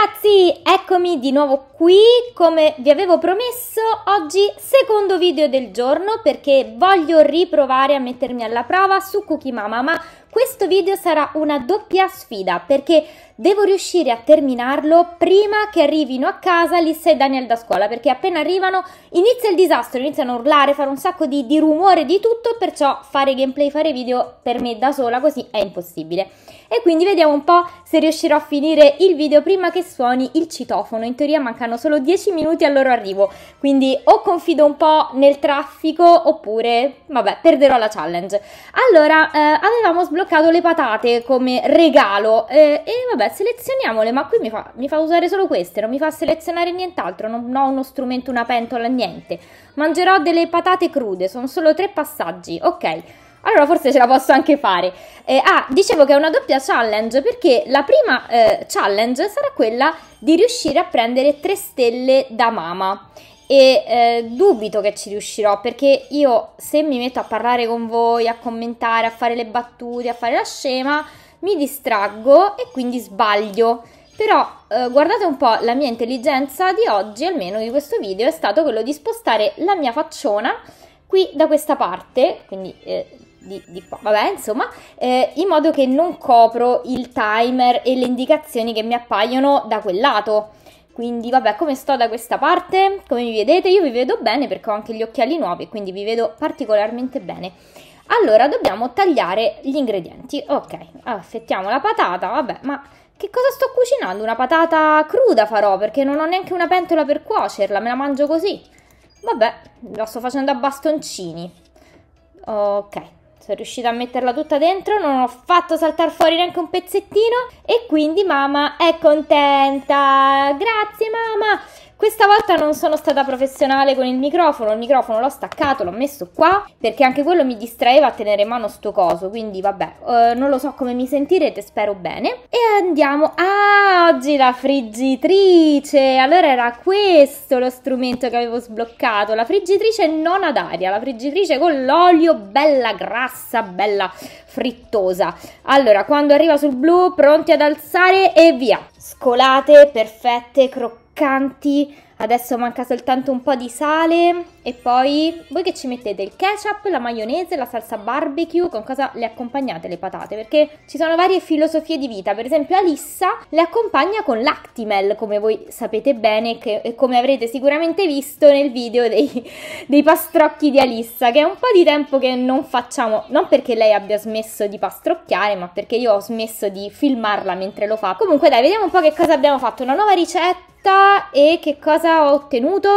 ragazzi, eccomi di nuovo qui, come vi avevo promesso, oggi secondo video del giorno perché voglio riprovare a mettermi alla prova su Cookie Mama, ma questo video sarà una doppia sfida perché devo riuscire a terminarlo prima che arrivino a casa Lissa e Daniel da scuola perché appena arrivano inizia il disastro, iniziano a urlare, fare un sacco di, di rumore, di tutto, perciò fare gameplay, fare video per me da sola così è impossibile. E quindi vediamo un po' se riuscirò a finire il video prima che suoni il citofono, in teoria mancano solo 10 minuti al loro arrivo, quindi o confido un po' nel traffico oppure, vabbè, perderò la challenge. Allora, eh, avevamo sbloccato sbloccato le patate come regalo. Eh, e vabbè, selezioniamole, ma qui mi fa, mi fa, usare solo queste, non mi fa selezionare nient'altro, non ho uno strumento, una pentola, niente. Mangerò delle patate crude, sono solo tre passaggi, ok. Allora forse ce la posso anche fare. Eh, ah, dicevo che è una doppia challenge perché la prima eh, challenge sarà quella di riuscire a prendere tre stelle da mama e eh, dubito che ci riuscirò perché io se mi metto a parlare con voi, a commentare, a fare le battute, a fare la scema, mi distraggo e quindi sbaglio. Però eh, guardate un po' la mia intelligenza di oggi, almeno di questo video, è stato quello di spostare la mia facciona qui da questa parte, quindi eh, di, di, qua, vabbè insomma, eh, in modo che non copro il timer e le indicazioni che mi appaiono da quel lato. Quindi vabbè, come sto da questa parte? Come mi vedete? Io vi vedo bene perché ho anche gli occhiali nuovi, quindi vi vedo particolarmente bene. Allora, dobbiamo tagliare gli ingredienti. Ok, affettiamo la patata, vabbè, ma che cosa sto cucinando? Una patata cruda farò, perché non ho neanche una pentola per cuocerla, me la mangio così. Vabbè, la sto facendo a bastoncini. Ok, sono riuscita a metterla tutta dentro, non ho fatto saltare fuori neanche un pezzettino e quindi mamma è contenta. Grazie mamma! Questa volta non sono stata professionale con il microfono, il microfono l'ho staccato, l'ho messo qua perché anche quello mi distraeva a tenere in mano sto coso, quindi vabbè, eh, non lo so come mi sentirete, spero bene. E andiamo, ah, oggi la friggitrice, allora era questo lo strumento che avevo sbloccato, la friggitrice non ad aria, la friggitrice con l'olio bella grassa, bella frittosa. Allora, quando arriva sul blu, pronti ad alzare e via. Scolate, perfette, croccate attaccanti Adesso manca soltanto un po' di sale e poi voi che ci mettete? Il ketchup, la maionese, la salsa barbecue, con cosa le accompagnate le patate? Perché ci sono varie filosofie di vita, per esempio Alissa le accompagna con l'actimel, come voi sapete bene che, e come avrete sicuramente visto nel video dei, dei pastrocchi di Alissa, che è un po' di tempo che non facciamo, non perché lei abbia smesso di pastrocchiare, ma perché io ho smesso di filmarla mentre lo fa. Comunque dai, vediamo un po' che cosa abbiamo fatto, una nuova ricetta e che cosa cosa ho ottenuto?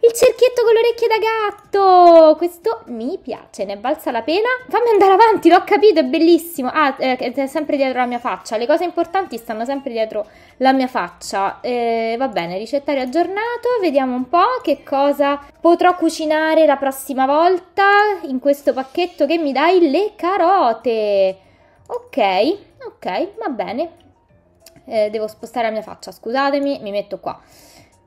Il cerchietto con le orecchie da gatto! Questo mi piace, ne valsa la pena. Fammi andare avanti, l'ho capito, è bellissimo. Ah, eh, è sempre dietro la mia faccia. Le cose importanti stanno sempre dietro la mia faccia. Eh, va bene, ricettario aggiornato. Vediamo un po' che cosa potrò cucinare la prossima volta in questo pacchetto che mi dai le carote. Ok, ok, va bene. Eh, devo spostare la mia faccia, scusatemi, mi metto qua.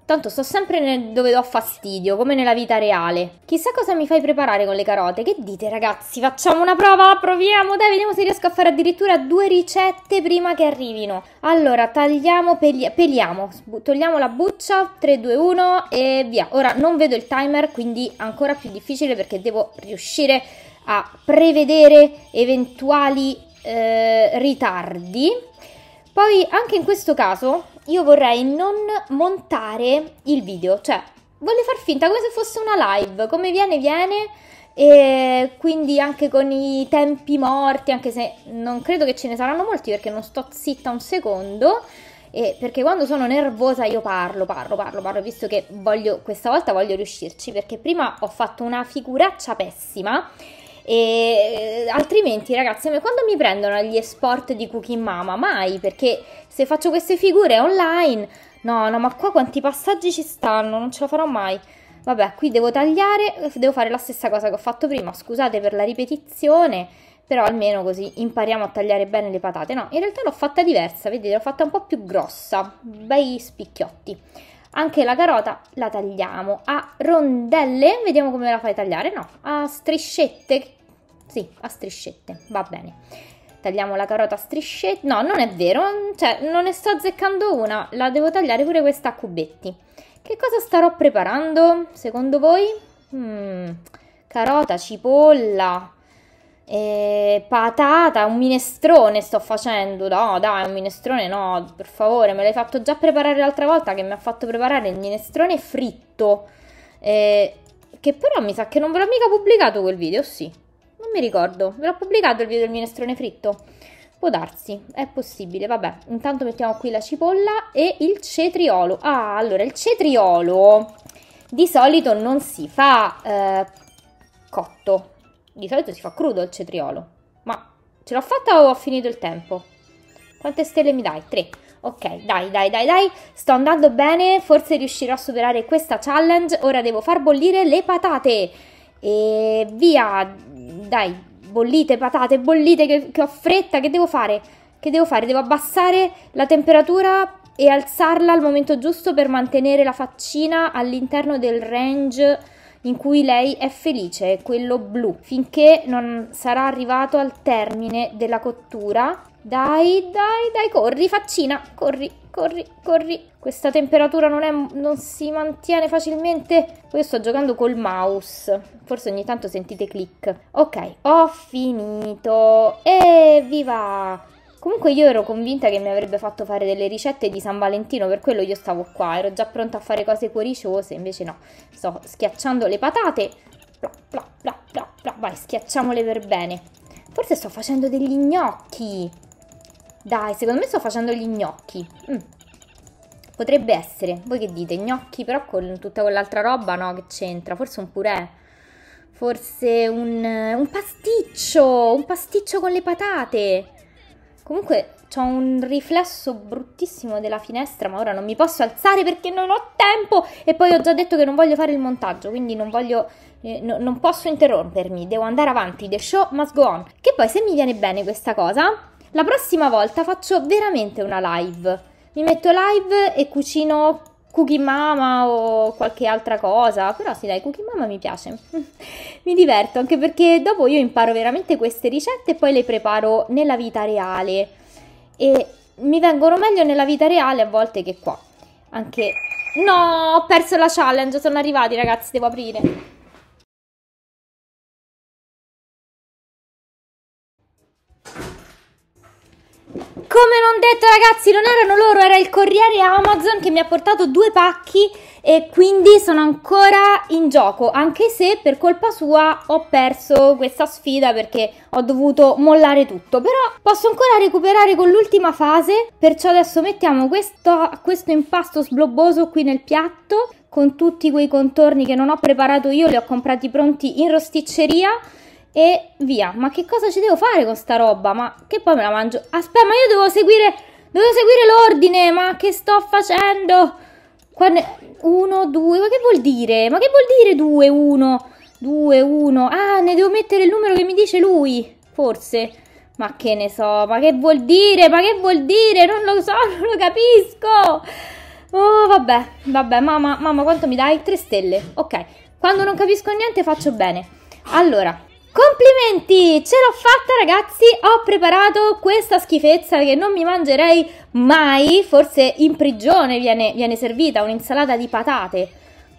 Tanto sto sempre dove do fastidio, come nella vita reale. Chissà cosa mi fai preparare con le carote. Che dite ragazzi? Facciamo una prova? Proviamo, dai, vediamo se riesco a fare addirittura due ricette prima che arrivino. Allora, tagliamo, peli peliamo, togliamo la buccia, 3, 2, 1 e via. Ora non vedo il timer, quindi ancora più difficile perché devo riuscire a prevedere eventuali eh, ritardi. Poi anche in questo caso io vorrei non montare il video, cioè voglio far finta come se fosse una live, come viene viene e quindi anche con i tempi morti, anche se non credo che ce ne saranno molti perché non sto zitta un secondo. E perché quando sono nervosa io parlo, parlo, parlo, parlo, visto che voglio, questa volta voglio riuscirci, perché prima ho fatto una figuraccia pessima e altrimenti ragazzi a me quando mi prendono gli esport di Cooking Mama? Mai, perché se faccio queste figure online, no, no, ma qua quanti passaggi ci stanno, non ce la farò mai. Vabbè, qui devo tagliare, devo fare la stessa cosa che ho fatto prima, scusate per la ripetizione, però almeno così impariamo a tagliare bene le patate. No, in realtà l'ho fatta diversa, vedete, l'ho fatta un po' più grossa, bei spicchiotti. Anche la carota la tagliamo a rondelle, vediamo come la fai tagliare, no, a striscette, sì, a striscette, va bene. Tagliamo la carota a striscette. No, non è vero, cioè non ne sto azzeccando una, la devo tagliare pure questa a cubetti. Che cosa starò preparando secondo voi? Mm, carota, cipolla, eh, patata, un minestrone sto facendo. No, dai, un minestrone no, per favore, me l'hai fatto già preparare l'altra volta che mi ha fatto preparare il minestrone fritto. Eh, che però mi sa che non ve l'ho mica pubblicato quel video, sì. Non mi ricordo, ve l'ho pubblicato il video del minestrone fritto. Può darsi, è possibile, vabbè. Intanto mettiamo qui la cipolla e il cetriolo. Ah, allora, il cetriolo di solito non si fa eh, cotto. Di solito si fa crudo il cetriolo. Ma ce l'ho fatta o ho finito il tempo? Quante stelle mi dai? Tre. Ok, dai, dai, dai, dai, sto andando bene, forse riuscirò a superare questa challenge. Ora devo far bollire le patate. E via, dai, bollite patate, bollite che, che ho fretta, che devo fare? Che devo fare? Devo abbassare la temperatura e alzarla al momento giusto per mantenere la faccina all'interno del range in cui lei è felice, quello blu, finché non sarà arrivato al termine della cottura. Dai, dai, dai, corri, faccina, corri. Corri, corri. Questa temperatura non, è, non si mantiene facilmente. Poi sto giocando col mouse. Forse ogni tanto sentite click. Ok, ho finito. Evviva! Comunque io ero convinta che mi avrebbe fatto fare delle ricette di San Valentino, per quello io stavo qua, ero già pronta a fare cose cuoriciose, invece no. Sto schiacciando le patate. Bla, bla, bla, bla, bla. Vai, schiacciamole per bene. Forse sto facendo degli gnocchi. Dai, secondo me sto facendo gli gnocchi. Mm. Potrebbe essere. Voi che dite? Gnocchi però con tutta quell'altra roba, no? Che c'entra? Forse un purè. Forse un, un pasticcio. Un pasticcio con le patate. Comunque ho un riflesso bruttissimo della finestra, ma ora non mi posso alzare perché non ho tempo. E poi ho già detto che non voglio fare il montaggio, quindi non voglio. Eh, no, non posso interrompermi, devo andare avanti. The show must go on. Che poi, se mi viene bene questa cosa, la prossima volta faccio veramente una live. Mi metto live e cucino Cookie Mama o qualche altra cosa, però sì dai, Cookie Mama mi piace, mi diverto anche perché dopo io imparo veramente queste ricette e poi le preparo nella vita reale e mi vengono meglio nella vita reale a volte che qua, anche... No, ho perso la challenge, sono arrivati ragazzi, devo aprire. Perfetto ragazzi, non erano loro, era il corriere Amazon che mi ha portato due pacchi e quindi sono ancora in gioco, anche se per colpa sua ho perso questa sfida perché ho dovuto mollare tutto, però posso ancora recuperare con l'ultima fase, perciò adesso mettiamo questo, questo impasto sblobboso qui nel piatto con tutti quei contorni che non ho preparato io, li ho comprati pronti in rosticceria e via. Ma che cosa ci devo fare con sta roba? Ma che poi me la mangio? Aspetta, ma io devo seguire, devo seguire l'ordine, ma che sto facendo? Ne... Uno, due, ma che vuol dire? Ma che vuol dire due, uno? Due, uno, ah, ne devo mettere il numero che mi dice lui, forse. Ma che ne so, ma che vuol dire? Ma che vuol dire? Non lo so, non lo capisco. Oh, vabbè, vabbè, mamma, mamma, quanto mi dai? Tre stelle. Ok, quando non capisco niente faccio bene. Allora, Complimenti, ce l'ho fatta ragazzi, ho preparato questa schifezza che non mi mangerei mai, forse in prigione viene, viene servita un'insalata di patate.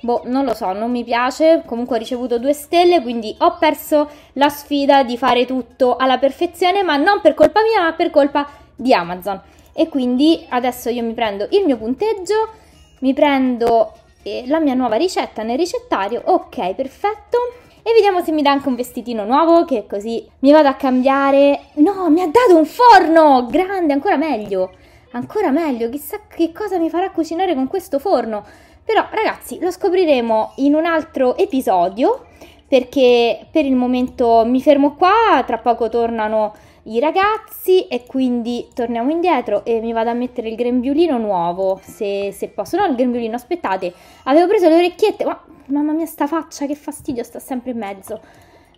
Boh, non lo so, non mi piace, comunque ho ricevuto due stelle, quindi ho perso la sfida di fare tutto alla perfezione, ma non per colpa mia, ma per colpa di Amazon. E quindi adesso io mi prendo il mio punteggio, mi prendo eh, la mia nuova ricetta nel ricettario, ok, perfetto. E vediamo se mi dà anche un vestitino nuovo, che così mi vado a cambiare. No, mi ha dato un forno! Grande, ancora meglio! Ancora meglio, chissà che cosa mi farà cucinare con questo forno. Però ragazzi, lo scopriremo in un altro episodio, perché per il momento mi fermo qua, tra poco tornano i ragazzi e quindi torniamo indietro e mi vado a mettere il grembiulino nuovo se, se posso no il grembiulino aspettate avevo preso le orecchiette ma mamma mia sta faccia che fastidio sta sempre in mezzo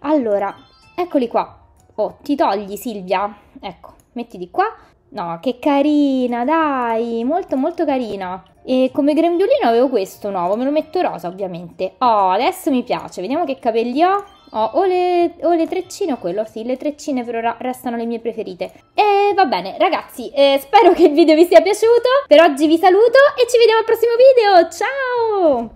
allora eccoli qua oh ti togli Silvia ecco mettiti qua no che carina dai molto molto carina e come grembiulino avevo questo nuovo me lo metto rosa ovviamente oh adesso mi piace vediamo che capelli ho ho oh, o le, o le treccine o quello, sì, le treccine per ora restano le mie preferite. E va bene, ragazzi, eh, spero che il video vi sia piaciuto. Per oggi vi saluto e ci vediamo al prossimo video. Ciao!